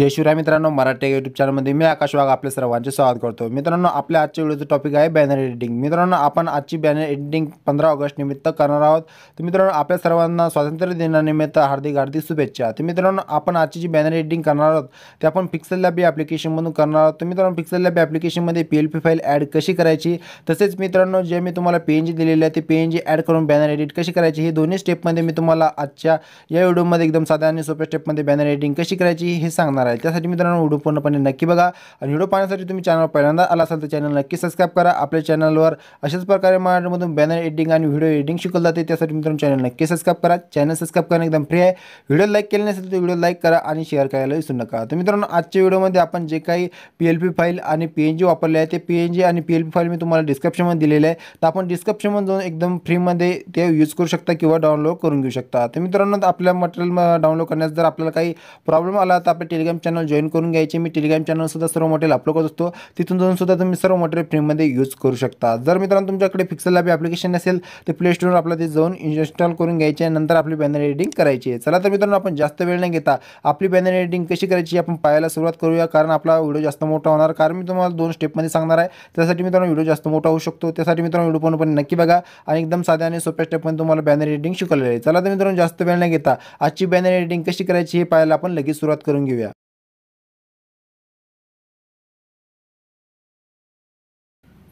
जय शिवराय मित्रांनो मराठी युट्यूब चॅनलमध्ये मी आकाश वाघ आपल्या सर्वांचे स्वागत करतो मित्रांनो आपल्या आजच्या व्हिडिओचं टॉपिक आहे बॅनर एडिटिंग मित्रांनो आपण आजची बॅनर एडिटिंग पंधरा ऑगस्ट निमित्त करणार आहोत तर मित्रांनो आपल्या सर्वांना स्वातंत्र्य दिनानिमित्त हार्दिक हार्दिक शुभेच्छा तर मित्रांनो आपण आजची जी बॅनर एडिटिंग करणार आहोत ते आपण पिक्सल लॅबी ॲप्लिकेशनमधून करणार आहोत तर मित्रांनो पिक्सल लॅबी ॲप्लिकेशनमध्ये P L P file add कशी करायची तसेच मित्रांनो जे मी तुम्हाला पी एन जी दिलेली आहे ते पी एन जी ॲड करून बॅनर एडिट कशी करायची हे दोन्ही स्टेपमध्ये मी तुम्हाला आजच्या या व्हिडिओमध्ये एकदम साध्या आणि सोप्या स्टेपमध्ये बॅनर एडिटिंग कशी करायची हे सांगणार आहे त्यासाठी मित्रांनो व्हिडिओ पूर्णपणे नक्की बघा आणि व्हिडिओ पाहण्यासाठी तुम्ही चॅनल पहिल्यांदा आला असाल तर चॅनल नक्की सबस्क्राईब करा आपल्या चॅनलवर अशाच प्रकारे मराठीमधून बॅनर एडिटिंग आणि व्हिडिओ एडिटिंग शिकवलं जाते त्यासाठी मित्रांनो चॅनल नक्की सबस्क्राईब करा चॅनल सबस्क्राईब करणं एकदम फ्री आहे व्हिडिओ लाईक केले नसेल तर व्हिडिओ लाईक करा आणि शेअर करायला विसरू नका तर मित्रांनो आजच्या व्हिडिओमध्ये आपण जे काही पी एल पी फाईल आणि पी एन जी वापरले आहे ते पी एन जी आणि पी एल पी फाईल मी तुम्हाला डिस्क्रिप्शनमध्ये दिलेले आहे तर आपण डिस्क्रिप्शनमध्ये जाऊन एकदम फ्रीमध्ये ते यूज करू शकता किंवा डाउनलोड करून घेऊ शकता तर मित्रांनो आपल्या मटेरियल डाउनलोड करण्यास जर आपल्याला काही प्रॉब्लेम आला तर आपल्या टेलिग्राम चॅनल जॉईन करून घ्यायचे मी टेलिग्राम चॅनलसुद्धा सर्व मटेरियल अपलोड करत असतो तिथून जाऊन सुद्धा तुम्ही सर्व मटेरियल फ्रीमध्ये यूज करू शकता जर मित्रांनो तुमच्याकडे फिक्सल ॲप्लिकेशन असेल तर प्ले स्टोर आपला ते जाऊन इन्स्टॉल करून घ्यायचे नंतर आपली बॅनर एडिटिंग करायची चला तर मित्रांनो आपण जास्त वेळ नाही घेता आपली बॅनर एडिटिंग कशी करायची आपण पाहायला सुरुवात करूया कारण आपला व्हिडिओ जास्त मोठा होणार कारण मी तुम्हाला दोन स्टेपमध्ये सांगणार आहे त्यासाठी मित्रांनो व्हिडिओ जास्त मोठा होऊ शकतो त्यासाठी मित्रांनो व्हिडिओ पण पण नक्की बघा आणि एकदम साध्या आणि सोप्या स्टेपमध्ये तुम्हाला बॅनर एडिटिंग शिकवलेलं आहे चला तर मित्रांनो जास्त वेळ नाही घेता आजची बॅनर एडिटिंग कशी करायची हे पाहायला आपण लगेच सुरुवात करून घेऊया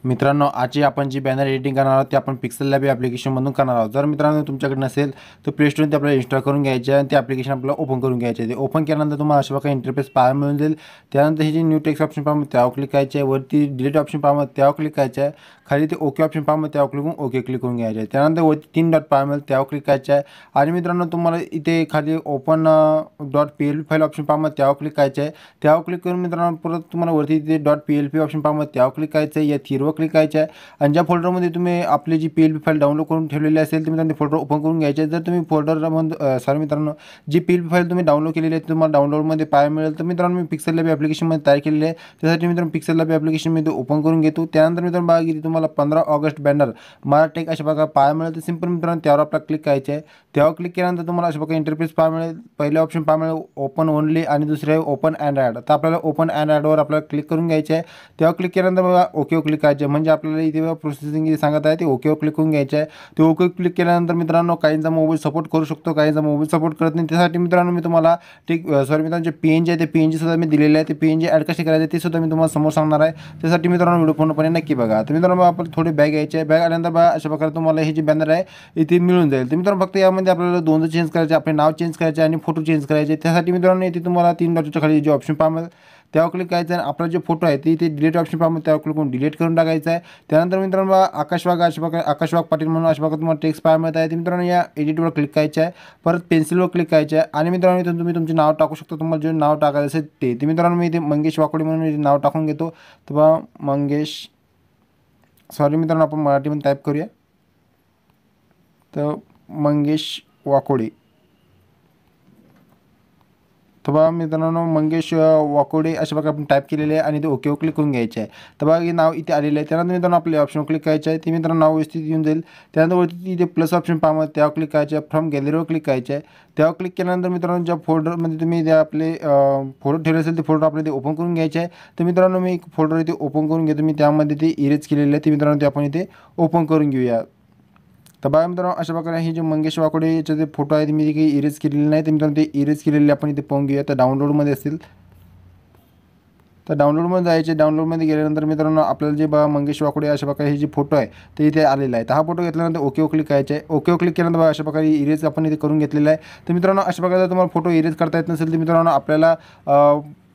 मित्रांनो आजची आपण जी बॅनर एडिटिंग करणार आहोत ते आपण पिक्सल लॅब या ॲप्लिकेशनमधून करणार आहोत जर मित्रांनो तुमच्याकडे नसेल तर प्ले स्टोरने ते आपल्याला इन्स्टॉल करून घ्यायचे आणि ते ॲप्लिकेशन आपल्याला ओपन करून घ्यायचे ते ओपन केल्यानंतर तुम्हाला अशा प्रकारे इंटरफेस पाहायला मिळून जाईल त्यानंतर हे जे न्यू टेक्स्ट ऑप्शन पाहा त्यावर क्लिक करायचे आहे वरती डिलीट ऑप्शन पाहा त्यावर क्लिक करायचं आहे खाली ते ओके ऑप्शन पाहा त्यावर क्लिक करून ओके क्लिक करून घ्यायचे आहे त्यानंतर वरती तीन डॉट पाहा मिळेल त्यावर क्लिक करायचं आहे आणि मित्रांनो तुम्हाला इथे खाली open dot P L P file option पाहा त्यावर क्लिक करायचं आहे त्यावर क्लिक करून मित्रांनो परत तुम्हाला वरती इथे dot P L P option पाहा त्यावर क्लिक करायचं आहे या थिरो सर्व क्लिक करायचे आहे आणि ज्या फोल्डरमध्ये तुम्ही आपली जी P L B file download करून ठेवलेली असेल तुम्ही त्यांनी फोल्डर ओपन करून घ्यायचे जर तुम्ही फोल्डरमध्ये सॉरी मित्रांनो जी पी एल बी फाईल तुम्ही डाउनलोड केलेली आहे तुम्हाला डाउनलोडमध्ये पाहायला मिळेल तर मित्रांनो मी पिक्सल लॅब ॲप्लिकेशनमध्ये तयार केलेली आहे त्यासाठी मित्रांनो पिक्सल लॅब ॲप्लिकेशनमध्ये ओपन करून घेतो त्यानंतर मित्रांनो बघा की तुम्हाला पंधरा ऑगस्ट बॅनर मराठेक अशा प्रकार पाहायला मिळेल तर सिंपल मित्रांनो त्यावर आपला क्लिक करायचे आहे तेव्हा क्लिक केल्यानंतर तुम्हाला अशा प्रकारे इंटरफेस पाहा मिळेल पहिले ऑप्शन पाहा मिळेल ओपन ओनली आणि दुसरे आहे ओपन अँड तर आपल्याला ओपन अँड आपल्याला क्लिक करून घ्यायचे आहे तेव्हा क्लिक केल्यानंतर बघा ओके क्लिक करायचे म्हणजे आपल्याला इथे प्रोसेसिंग जे सांगत आहे ते ओके क्लिक करून घ्यायचं आहे ते ओके क्लिक केल्यानंतर मित्रांनो काहींचा मोबाईल सपोर्ट करू शकतो काहींचा मोबाईल सपोर्ट करत नाही त्यासाठी मित्रांनो मी तुम्हाला ठीक सॉरी मित्रांनो जे पी एन जी आहे ते पी एन जीसुद्धा मी दिलेले आहे ते पी एन जी ॲड कशी करायचे ते सुद्धा मी तुम्हाला समोर सांगणार आहे त्यासाठी मित्रांनो व्हिडिओ पूर्णपणे नक्की बघा तर मित्रांनो आपण थोडी बॅग घ्यायची आहे बॅग आल्यानंतर बघा अशा प्रकारे तुम्हाला हे जे बॅनर आहे इथे मिळून जाईल तर मित्रांनो फक्त या यामध्ये आपल्याला दोनदा चेंज करायचे आपले नाव चेंज करायचे आणि फोटो चेंज करायचे त्यासाठी मित्रांनो इथे तुम्हाला तीन बाजूच्या खाली जे ऑप्शन पाहणार त्यावर क्लिक करायचं आहे आपला जे फोटो आहे ते इथे डिलीट ऑप्शन पाहून त्यावर क्लिक करून डिलीट करून टाकायचं आहे त्यानंतर मित्रांनो आकाशवाग आकाश आकाशवाग पाटील म्हणून आशवाग तुम्हाला टेक्स्ट पाहायला मिळत आहे ते मित्रांनो या एडिटवर क्लिक करायचं आहे परत पेन्सिलवर क्लिक करायचं आहे आणि मित्रांनो इथून तुम्ही तुमचे नाव टाकू शकता तुम्हाला जे नाव टाकायचं असेल ते ते मित्रांनो मी इथे मंगेश वाकोडे म्हणून नाव टाकून घेतो ब मंगेश सॉरी मित्रांनो आपण मराठीमध्ये टाईप करूया तर मंगेश वाकोडे तर बघा मित्रांनो मंगेश वाकोडे अशा प्रकारे आपण टाईप केलेले आहे आणि ते ओके क्लिक करून घ्यायचे आहे तर बघा हे नाव इथे आलेलं आहे त्यानंतर मित्रांनो आपले ऑप्शन क्लिक करायचे आहे ते मित्रांनो नाव व्यवस्थित येऊन जाईल त्यानंतर वरती इथे प्लस ऑप्शन पाहा त्यावर क्लिक करायचे आहे फ्रॉम गॅलरीवर क्लिक करायचे आहे त्यावर क्लिक केल्यानंतर मित्रांनो ज्या फोल्डरमध्ये तुम्ही जे आपले फोल्डर ठेवले असेल ते फोल्डर आपल्या ते ओपन करून घ्यायचे आहे तर मित्रांनो मी एक फोल्डर इथे ओपन करून घेतो मी त्यामध्ये ते इरेज केलेले आहे ते मित्रांनो ते आपण इथे ओपन करून घेऊया तर बघा मित्रांनो अशा प्रकारे हे जे मंगेश वाकोडे याचे जे फोटो आहेत मी काही इरेज केलेले नाही तर मित्रांनो ते इरेज केलेले आपण इथे पाहून घेऊया तर डाउनलोडमध्ये असतील तर डाउनलोडमध्ये जायचे डाउनलोडमध्ये गेल्यानंतर मित्रांनो आपल्याला जे बा मंगेश वाकोडे अशा प्रकारे हे जे फोटो आहे ते इथे आलेला आहे तर हा फोटो घेतल्यानंतर ओके क्लिक करायचे आहे ओके क्लिक केल्यानंतर बघा अशा प्रकारे इरेज आपण इथे करून घेतलेला आहे तर मित्रांनो अशा प्रकारे जर तुम्हाला फोटो इरेज करता येत नसेल तर मित्रांनो आपल्याला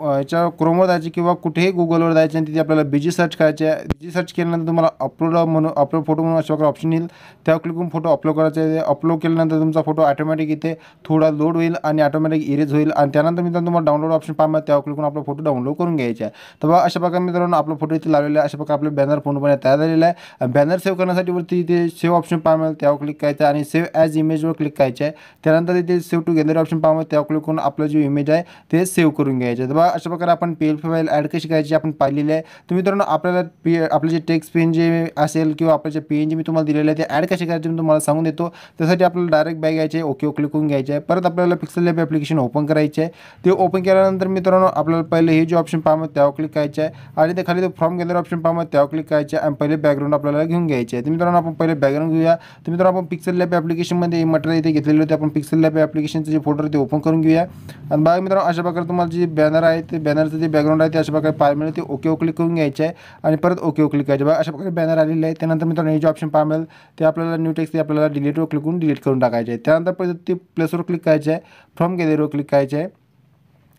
याच्या क्रोमवर जायचे किंवा कुठेही गुगलवर जायचे आणि तिथे आपल्याला बिजी सर्च करायचे आहे बिजी सर्च केल्यानंतर तुम्हाला अपलोड म्हणून अपलोड फोटो म्हणून अशा प्रकारे ऑप्शन येईल त्यावर क्लिक करून फोटो अपलोड करायचे आहे अपलोड केल्यानंतर तुमचा फोटो ऑटोमॅटिक इथे थोडा लोड होईल आणि ऑटोमॅटिक इरेज होईल आणि त्यानंतर मित्रांनो तुम्हाला डाउनलोड ऑप्शन पाहिजे त्यावर क्लिक करून आपला फोटो डाउनलोड करून घ्यायचा आहे तर बघा अशा प्रकारे मित्रांनो आपला फोटो इथे लावलेला आहे अशा प्रकारे आपल्या बॅनर पूर्णपणे तयार झालेला आहे बॅनर सेव्ह करण्यासाठी वरती इथे सेव्ह ऑप्शन पाहाल त्यावर क्लिक करायचं आहे आणि सेव्ह ॲज इमेजवर क्लिक करायचं आहे त्यानंतर इथे सेव्ह टू गॅलरी ऑप्शन पाहिजे त्यावर क्लिक करून आपला जो इमेज आहे ते सेव्ह करून घ्यायचं आहे किंवा अशा प्रकारे आपण पी एल फाईल ॲड कशी करायची आपण पाहिलेली आहे तुम्ही मित्रांनो आपल्याला पी आपले जे टेक्स्ट पेन जे असेल किंवा आपले जे एन जे मी तुम्हाला दिलेले आहे ते ॲड कसे करायचे मी तुम्हाला सांगून देतो त्यासाठी आपल्याला डायरेक्ट बॅग घ्यायचे ओके क्लिक करून घ्यायचे आहे परत आपल्याला पिक्सल लॅब ॲप्लिकेशन ओपन करायचे आहे ते ओपन केल्यानंतर मित्रांनो आपल्याला पहिले हे जे ऑप्शन पाहामत त्यावर क्लिक करायचे आहे आणि ते खाली तो फॉर्म गॅलरी ऑप्शन पाहत त्यावर क्लिक करायचे आणि पहिले बॅकग्राऊंड आपल्याला घेऊन घ्यायचे आहे तर मित्रांनो आपण पहिले बॅकग्राऊंड घेऊया तर मित्रांनो आपण पिक्सल लॅब ॲप्लिकेशनमध्ये मटेरियल इथे घेतलेले होते आपण पिक्सल लॅब ॲप्लिकेशनचे जे फोटो ते ओपन करून घेऊया आणि बघा मित्रांनो अशा प्रकारे तुम्हाला जे बॅनर आहे आहे ते बॅनरचं जे बॅकग्राऊंड आहे ते अशा प्रकारे पाहायला मिळेल ते ओके ओके क्लिक करून घ्यायचे आहे आणि परत ओके ओके क्लिक करायचे बघा अशा प्रकारे बॅनर आलेले आहे त्यानंतर मित्रांनो हे जे ऑप्शन पाहा मिळेल ते आपल्याला न्यू टेक्स ते आपल्याला डिलीटवर क्लिक करून डिलीट करून टाकायचे आहे त्यानंतर परत ते प्लसवर क्लिक करायचे आहे फ्रॉम गॅलरीवर क्लिक करायचे आहे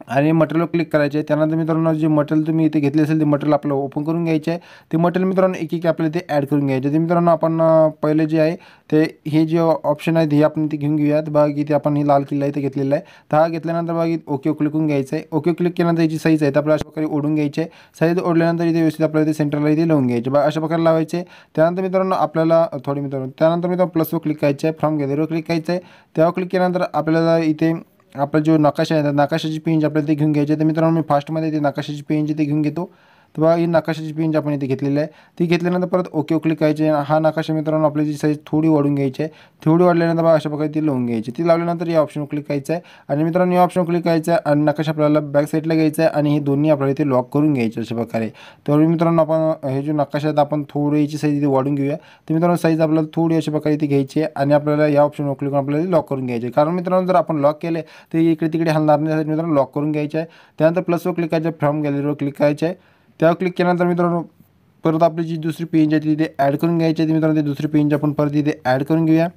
आणि मटेरियल क्लिक करायचे आहे त्यानंतर मित्रांनो जे मटेरियल तुम्ही इथे घेतले असेल ते मटेरियल आपलं ओपन करून घ्यायचे आहे ते मटेरियल मित्रांनो एक एक आपल्याला ते ॲड करून घ्यायचे ते मित्रांनो आपण पहिले जे आहे ते हे जे ऑप्शन आहे हे आपण इथे घेऊन घेऊयात बघा इथे आपण हे लाल किल्ला इथे घेतलेला आहे तर हा घेतल्यानंतर बघा ओके क्लिक करून घ्यायचं आहे ओके क्लिक केल्यानंतर याची साईज आहे तर आपल्याला अशा प्रकारे ओढून घ्यायचे आहे साईज ओढल्यानंतर इथे व्यवस्थित आपल्याला इथे सेंटरला इथे लावून घ्यायचे बघा अशा प्रकारे लावायचे त्यानंतर मित्रांनो आपल्याला थोडे मित्रांनो त्यानंतर मित्रांनो प्लसवर क्लिक करायचं आहे फ्रॉम गॅलरीवर क्लिक करायचं आहे त्यावर क्लिक केल्यानंतर आपल्याला इथे आपला जो नकाशा आहे त्या नकाशाची पेंज आपल्याला ते घेऊन घ्यायची तर मित्रांनो मी फास्टमध्ये ते नकाशाची पेंज ते घेऊन घेतो तर बघा ही नकाशाची पिंच आपण इथे घेतलेली आहे ती घेतल्यानंतर परत ओके क्लिक करायचे हा नकाशा मित्रांनो आपल्याची साईज थोडी वाढून घ्यायची आहे थोडी वाढल्यानंतर बघा अशा प्रकारे ती लावून घ्यायची ती लावल्यानंतर या ऑप्शन क्लिक करायचं आहे आणि मित्रांनो या ऑप्शन क्लिक करायचं आहे आणि नकाशा आपल्याला बॅक साईडला घ्यायचं आहे आणि हे दोन्ही आपल्याला इथे लॉक करून घ्यायचे अशा प्रकारे तर मित्रांनो आपण हे जे नकाशा आहेत आपण थोडी साईज इथे वाढून घेऊया तर मित्रांनो साईज आपल्याला थोडी अशा प्रकारे इथे घ्यायची आहे आणि आपल्याला या ऑप्शनवर क्लिक करून आपल्याला लॉक करून घ्यायचे कारण मित्रांनो जर आपण लॉक केले तर इकडे तिकडे हलणार नाही मित्रांनो लॉक करून घ्यायचे आहे त्यानंतर प्लसवर क्लिक करायचं आहे फ्रॉम गॅलरीवर क्लिक करायचं आहे त्यावर क्लिक केल्यानंतर मित्रांनो परत आपली जी दुसरी पेंज आहे तिथे ॲड करून घ्यायची आहे मित्रांनो ती दुसरी पेंज आपण परत इथे ॲड करून घेऊया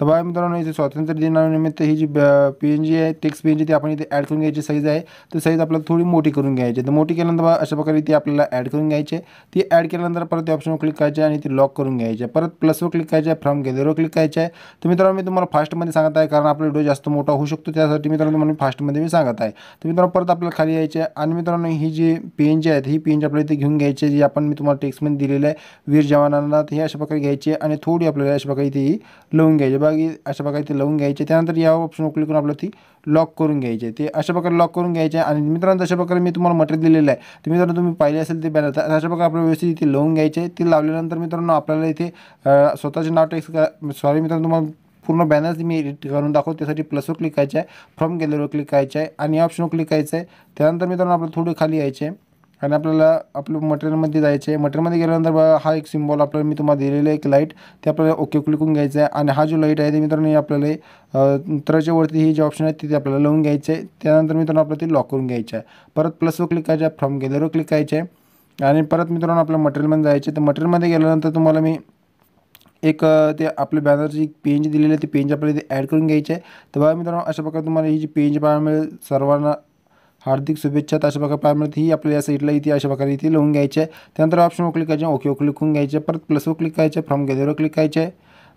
तर बघा मित्रांनो इथे स्वातंत्र्य दिनानिमित्त ही जी पी एन जी आहे टेक्स्ट पी एन जी ती आपण इथे ॲड करून घ्यायची साईज आहे ती साईज आपल्याला थोडी मोठी करून घ्यायची तर मोठी केल्यानंतर बघा अशा प्रकारे ती आपल्याला ॲड करून घ्यायची ती ॲड केल्यानंतर परत ती ऑप्शनवर क्लिक करायचे आणि ती लॉक करून घ्यायची परत प्लसवर क्लिक करायचे आहे फ्रॉम गॅलरीवर क्लिक करायचे आहे तर मित्रांनो मी तुम्हाला फास्टमध्ये सांगत आहे कारण आपला व्हिडिओ जास्त मोठा होऊ शकतो त्यासाठी मित्रांनो तुम्हाला फास्टमध्ये मी सांगत आहे तर मित्रांनो परत आपल्याला खाली यायचे आहे आणि मित्रांनो ही जी पी एन जी आहे ही पी एन जी आपल्याला इथे घेऊन घ्यायची आहे जी आपण मी तुम्हाला टेक्स्टमध्ये दिलेलं आहे वीर जवानांना ती अशा प्रकारे घ्यायची आहे आणि थोडी आपल्याला अशा प्रकारे इथे ही लावून घ्यायची विभागी अशा प्रकारे ते लावून घ्यायचे त्यानंतर या ऑप्शनवर क्लिक करून आपलं ती लॉक करून घ्यायचे ते अशा प्रकारे लॉक करून घ्यायचे आणि मित्रांनो अशा प्रकारे मी तुम्हाला मटेरियल दिलेलं आहे तर मित्रांनो तुम्ही पाहिले असेल ते बॅनर तर अशा प्रकारे आपल्याला व्यवस्थित इथे लावून घ्यायचे ते लावल्यानंतर मित्रांनो आपल्याला इथे स्वतःचे नाव टेक्स सॉरी मित्रांनो तुम्हाला पूर्ण बॅनर्स मी एडिट करून दाखवतो त्यासाठी प्लसवर क्लिक करायचं आहे फ्रॉम गॅलरीवर क्लिक करायचं आहे आणि या ऑप्शनवर क्लिक करायचं आहे त्यानंतर मित्रांनो आपलं थोडं खाली यायचे आहे आणि आपल्याला आपलं मटेरियलमध्ये जायचं आहे मटेरियलमध्ये गेल्यानंतर हा एक सिम्बॉल आपल्याला मी तुम्हाला दिलेला एक लाईट ते आपल्याला ओके क्लिकून घ्यायचं आहे आणि हा जो लाईट आहे ते मित्रांनो आपल्याला तराच्या वरती हे जे ऑप्शन आहे तिथे आपल्याला लावून घ्यायचं आहे त्यानंतर मित्रांनो आपल्याला ते लॉक करून घ्यायचं आहे परत प्लसवर क्लिक करायचं आहे फ्रॉम गेलरवर क्लिक करायचं आहे आणि परत मित्रांनो आपल्या मटेरियलमध्ये जायचं तर मटेरियलमध्ये गेल्यानंतर तुम्हाला मी एक ते आपल्या बॅनरची एक पेंज दिलेली आहे ती पेंज आपल्याला इथे ॲड करून घ्यायची आहे तर बघा मित्रांनो अशा प्रकारे तुम्हाला ही जी पेंज पाहायला मिळेल सर्वांना हार्दिक शुभेच्छा अशा प्रकारे प्रायमरीत ही आपल्या या साईडला इथे अशा प्रकारे इथे लिहून घ्यायचे त्यानंतर ऑप्शनवर क्लिक करायचे ओके ओके होऊन घ्यायचे परत प्लसवर क्लिक करायचे फ्रॉम गॅदरवर क्लिक करायचे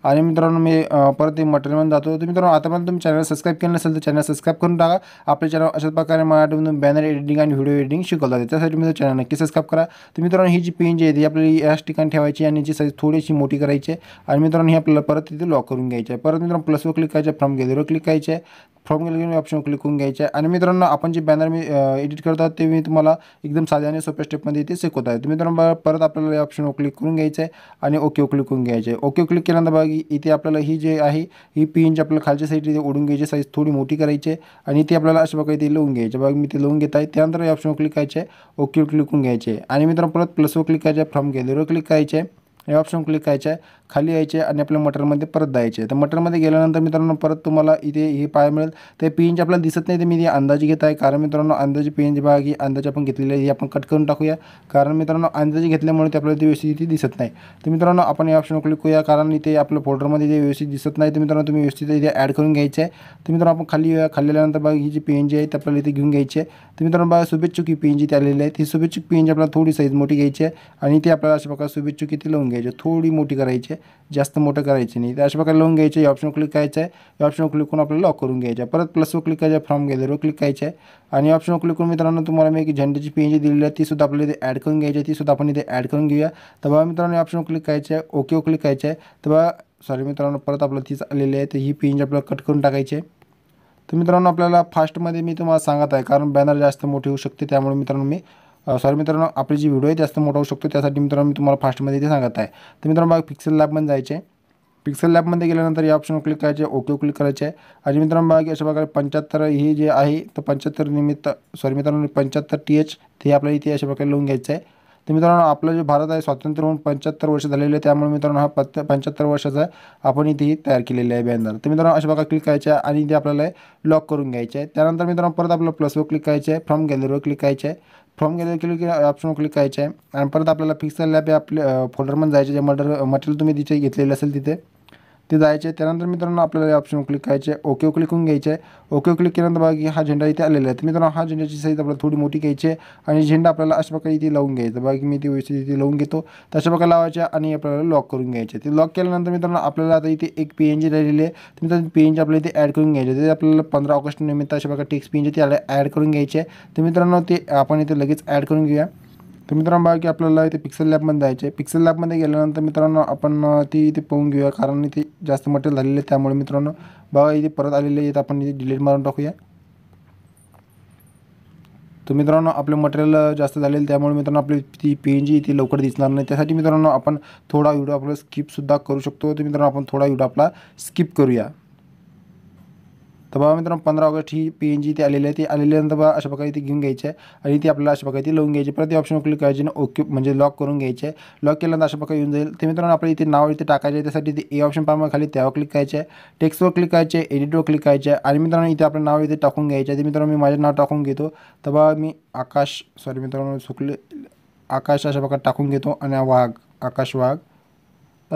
आणि मित्रांनो मी परत ते मटेरियलमध्ये जातो तर मित्रांनो आतापर्यंत तुम्ही चॅनल सबस्क्राईब केलं नसेल तर चॅनल सबस्क्राईब करून टाका आपल्या चॅनल अशा प्रकारे मराठीमधून बॅनर एडिटिंग आणि व्हिडिओ एडिटिंग शिकवलं जाते त्यासाठी तुम्ही चॅनल नक्की सबस्क्राईब करा तर मित्रांनो ही जी पेन जी आहे ती आपल्याला याच ठिकाणी ठेवायची आणि जी साईज थोडीशी मोठी करायची आणि मित्रांनो ही आपल्याला परत तिथे लॉक करून घ्यायचे परत मित्रांनो प्लसवर क्लिक करायचं फ्रॉम गॅलरीवर क्लिक करायचे फॉर्म की ऑप्शन क्लिक करून घ्यायचे आणि मित्रांनो आपण जे बॅनर मी एडिट करतात ते मी तुम्हाला एकदम साध्या आणि सोप्या स्टेपमध्ये इथे शिकवत आहे तुम्ही मित्रांनो परत आपल्याला या ऑप्शनवर क्लिक करून घ्यायचं आहे आणि ओके क्लिक करून घ्यायचे ओके क्लिक केल्यानंतर बघा इथे आपल्याला ही जे आहे ही जी आपल्याला खालच्या साईड इथे ओढून घ्यायची साईज थोडी मोठी करायची आणि ती आपल्याला अशा प्रकारे इथे लावून घ्यायचे बघा मी ते लावून घेत आहे त्यानंतर या ऑप्शनवर क्लिक करायचे ओके क्लिक करून घ्यायचे आणि मित्रांनो परत प्लसवर क्लिक करायचे फ्रॉम गॅलरीवर क्लिक करायचे आहे हे ऑप्शन क्लिक करायचं आहे खाली यायचे आणि आपल्या मटरमध्ये परत जायचे तर मटरमध्ये गेल्यानंतर मित्रांनो परत तुम्हाला इथे हे पाय मिळेल ते पेंज आपल्याला दिसत नाही ते मी अंदाजे घेत आहे कारण मित्रांनो अंदाजे पेंजी भाग ही अंदाजे आपण घेतलेली आहे ही आपण कट करून टाकूया कारण मित्रांनो अंदाजे घेतल्यामुळे ते आपल्याला ते व्यवस्थित इथे दिसत नाही तर मित्रांनो आपण हे ऑप्शन क्लिक करूया कारण इथे आपल्या फोल्डरमध्ये जे व्यवस्थित दिसत नाही तर मित्रांनो तुम्ही व्यवस्थित इथे ॲड करून घ्यायचं आहे तर मित्रांनो आपण खाली येऊया आल्यानंतर बघा ही जी जी आहे ती आपल्याला इथे घेऊन घ्यायची आहे तर मित्रांनो बघा शुभेच्छुक ही जी इथे आलेली आहे ती शुभेच्छुक पेंजी आपल्याला थोडी साईज मोठी घ्यायची आहे आणि ते आपल्याला अशा प्रकारे शुभेच्छुकी लावून घ्यायचे थोडी मोठी करायची आहे जास्त मोठं करायची नाही तर अशा प्रकारे लावून घ्यायचे या ऑप्शन क्लिक करायचं आहे या ऑप्शन क्लिक करून आपल्याला लॉक करून घ्यायचं परत प्लसवर क्लिक करायचं फॉर्म गॅलरीवर क्लिक करायचं आहे आणि ऑप्शन क्लिक करून मित्रांनो तुम्हाला मी एक झेंडेची पी जी दिलेली आहे सुद्धा आपल्याला इथे ॲड करून घ्यायची आहे सुद्धा आपण इथे ॲड करून घेऊया तर बघा मित्रांनो ऑप्शन क्लिक करायचं आहे ओके क्लिक करायचं आहे तर सॉरी मित्रांनो परत आपलं तीच आलेली आहे तर ही पेंज आपल्याला कट करून टाकायची आहे तर मित्रांनो आपल्याला फास्टमध्ये मी तुम्हाला सांगत आहे कारण बॅनर जास्त मोठे होऊ शकते त्यामुळे मित्रांनो मी सॉरी मित्रांनो आपली जी व्हिडिओ आहे जास्त मोठा होऊ शकतो त्यासाठी मित्रांनो मी तुम्हाला फास्टमध्ये ते सांगत आहे तर मित्रांनो बघा पिक्सेल लॅबमध्ये जायचे पिक्सेल लॅबमध्ये गेल्यानंतर या ऑप्शनवर क्लिक करायचे ओके क्लिक करायचे आहे आणि मित्रांनो बघा की अशा प्रकारे पंच्याहत्तर हे जे आहे तर पंच्याहत्तर निमित्त सॉरी मित्रांनो पंच्याहत्तर टी एच ते आपल्याला इथे अशा प्रकारे लिहून घ्यायचं आहे तर मित्रांनो आपला जो भारत आहे स्वातंत्र्य होऊन पंच्याहत्तर वर्ष झालेले आहे त्यामुळे मित्रांनो हा पत् पंच्याहत्तर वर्षाचा आपण इथे तयार केलेला आहे बॅनर तर मित्रांनो अशा प्रकारे क्लिक करायचं आहे आणि इथे आपल्याला लॉक करून घ्यायचं आहे त्यानंतर मित्रांनो परत आपलं प्लसवर क्लिक करायचं आहे फ्रॉम गॅलरीवर क्लिक करायचं आहे फॉर्म गेल्यावर केलं की ऑप्शनवर क्लिक करायचे आहे आणि परत आपल्याला पिक्सल लॅब आपले आपल्या फोल्डरमध्ये जायचे जे मटर मटेरियल तुम्ही तिथे घेतलेलं असेल तिथे ते जायचे त्यानंतर मित्रांनो आपल्याला ऑप्शन क्लिक करायचे ओके ओके क्लिक करून घ्यायचे आहे ओके क्लिक केल्यानंतर बघा की हा झेंडा इथे आलेला आहे तर मित्रांनो हा झेंड्याची साईज आपल्याला थोडी मोठी घ्यायची आहे आणि झेंडा आपल्याला अशा प्रकारे इथे लावून घ्यायचा बघा की मी ती व्यवस्थित इथे लावून घेतो तशा प्रकारे लावायच्या आणि आपल्याला लॉक करून घ्यायचे ते लॉक केल्यानंतर मित्रांनो आपल्याला आता इथे एक पी एन जी राहिलेली आहे तर मित्रांनो पी एन जी आपल्याला इथे ॲड करून घ्यायचे ते आपल्याला पंधरा ऑगस्ट निमित्त अशा प्रकारे text P N G add करून घ्यायचे तर मित्रांनो ते आपण इथे लगेच ॲड करून घेऊया तर मित्रांनो बघा की आपल्याला इथे पिक्सल लॅबमध्ये जायचे आहे पिक्सल लॅबमध्ये गेल्यानंतर मित्रांनो आपण ती इथे पाहून घेऊया कारण इथे जास्त मटेरियल झालेलं आहे त्यामुळे मित्रांनो बघा इथे परत आलेले आहेत आपण इथे डिलीट मारून टाकूया तर मित्रांनो आपलं मटेरियल जास्त झालेलं त्यामुळे मित्रांनो आपली ती पी एन जी इथे लवकर दिसणार नाही त्यासाठी मित्रांनो आपण थोडा व्हिडिओ आपला स्किपसुद्धा करू शकतो तर मित्रांनो आपण थोडा व्हिडिओ आपला स्किप करूया तर बघा मित्रांनो पंधरा ऑगस्ट ही पी एन जी ते आलेली आहे ती आलेल्यानंतर बघा अशा प्रकारे ती घेऊन घ्यायची आहे आणि ती आपल्याला अशा प्रकारे ती लावून घ्यायची प्रति ऑप्शनवर क्लिक करायची आणि ओके म्हणजे लॉक करून घ्यायचे लॉक केल्यानंतर अशा प्रकारे येऊन जाईल ते मित्रांनो आपल्याला इथे नाव इथे टाकायचे त्यासाठी ते ए ऑप्शन पाहिजे खाली त्यावर क्लिक करायचे टेक्स्टवर क्लिक करायचे एडिटवर क्लिक करायचे आणि मित्रांनो इथे आपलं नाव इथे टाकून घ्यायचे ते मित्रांनो मी माझं नाव टाकून घेतो तर बघा मी आकाश सॉरी मित्रांनो चुकले आकाश अशा प्रकारे टाकून घेतो आणि वाघ आकाश वाघ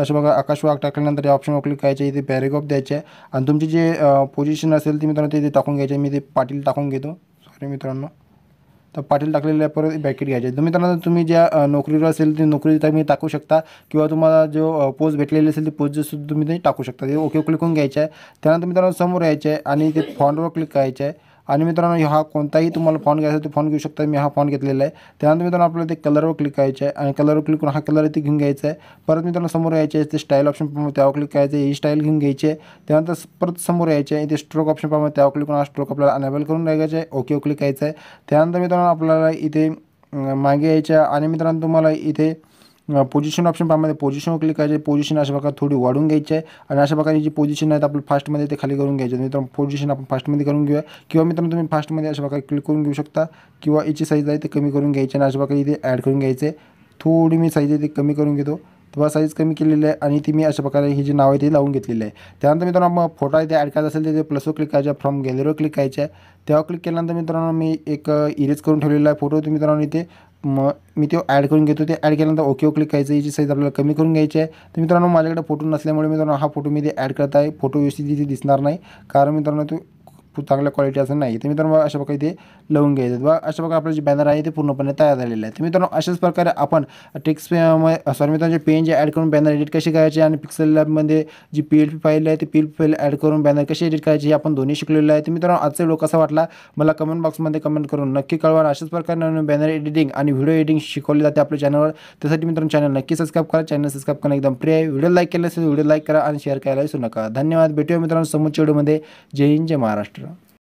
असे बघा आकाश वाघ टाकल्यानंतर या ऑप्शनवर क्लिक करायचे इथे पॅरेग्राफ द्यायचे आहे आणि तुमची जे पोझिशन असेल ती मित्रांनो इथे टाकून घ्यायचे मी ते पाटील टाकून घेतो सॉरी मित्रांनो तर पाटील टाकलेल्या परत बॅकेट घ्यायचे तर मित्रांनो तुम्ही ज्या नोकरीवर असेल ती नोकरी तुम्ही टाकू शकता किंवा तुम्हाला जो पोस्ट भेटलेली असेल ती पोस्ट सुद्धा तुम्ही ते टाकू शकता ते ओके क्लिक करून घ्यायचे आहे त्यानंतर मित्रांनो समोर यायचे आणि ते फॉन्डवर क्लिक करायचं आहे आणि मित्रांनो हा कोणताही तुम्हाला फॉन घ्यायचा तो फॉन घेऊ शकता मी हा फॉन घेतलेला आहे त्यानंतर मित्रांनो आपल्याला ते कलरवर क्लिक करायचं आहे आणि कलरवर क्लिक करून हा कलर इथे घेऊन घ्यायचा आहे परत मित्रांनो समोर यायचे ते स्टाईल ऑप्शन पाहून त्यावर क्लिक करायचं आहे ही स्टाईल घेऊन घ्यायची आहे त्यानंतर परत समोर यायचे आहे इथे स्ट्रोक ऑप्शन पाहून त्यावर क्लिक करून हा स्ट्रोक आपल्याला अनेबल करून द्यायचा आहे ओके क्लिक करायचं आहे त्यानंतर मित्रांनो आपल्याला इथे मागे यायच्या आणि मित्रांनो तुम्हाला इथे पोझिशन ऑप्शन पामध्ये पोझिशनवर क्लिक करायचे पोझिशन अशा प्रकारे थोडी वाढून घ्यायची आहे आणि अशा प्रकारे जी पोझिशन आहे आपलं फास्टमध्ये ते खाली करून घ्यायचं मित्रांनो पोझिशन आपण फास्टमध्ये करून घेऊया किंवा मित्रांनो तुम्ही फास्टमध्ये अशा प्रकारे क्लिक करून घेऊ शकता किंवा याची साईज आहे ते कमी करून घ्यायची आणि अशा प्रकारे इथे ॲड करून घ्यायचे थोडी मी साईज आहे ते कमी करून घेतो तेव्हा साईज कमी केलेली आहे आणि ती मी अशा प्रकारे ही जी नाव आहे ते लावून घेतलेली आहे त्यानंतर मित्रांनो आपण फोटो आहे ते ॲड करायचा असेल ते प्लसवर क्लिक करायचं फ्रॉम गॅलरीवर क्लिक करायचं आहे तेव्हा क्लिक केल्यानंतर मित्रांनो मी एक इरेज करून ठेवलेला आहे फोटो तुम्ही मित्रांनो इथे मग मी तो ॲड करून घेतो ते ॲड केल्यानंतर ओके क्लिक करायचं याची साईज आपल्याला कमी करून घ्यायची आहे तर मित्रांनो माझ्याकडे फोटो नसल्यामुळे मित्रांनो हा फोटो मी ते ॲड करत आहे फोटो व्यवस्थित तिथे दिसणार नाही कारण मित्रांनो तो खूप चांगल्या क्वालिटी असं नाही तर मित्रांनो अशा प्रकारे ते लावून घ्यायचं बघा अशा प्रकारे आपलं जे बॅनर आहे ते पूर्णपणे तयार झालेलं आहे तर मित्रांनो अशाच प्रकारे आपण टेक्स सॉरी मित्रांचे पेन जे ॲड करून बॅनर एडिट कसे करायचे आणि पिक्सल लॅबमध्ये जी पी एल पी फाईल आहे ती P L P file add करून बॅनर कशी एडिट करायची हे आपण दोन्ही शिकलेलं आहे तर मित्रांनो आजचा व्हिडिओ कसा वाटला मला कमेंट बॉक्समध्ये कमेंट करून नक्की कळवा अशाच प्रकारे बॅनर एडिटिंग आणि व्हिडिओ एडिटिंग शिकवली जाते आपल्या चॅनलवर त्यासाठी मित्रांनो चॅनल नक्की सबस्क्राईब करा चॅनल सबस्क्राईब करणं एकदम प्रिय आहे व्हिडिओ लाईक केला असेल व्हिडिओ लाईक करा आणि शेअर करायला विसरू नका धन्यवाद भेटूया मित्रांनो समोरच्या व्हिडिओमध्ये जय हिंद जय महाराष्ट्र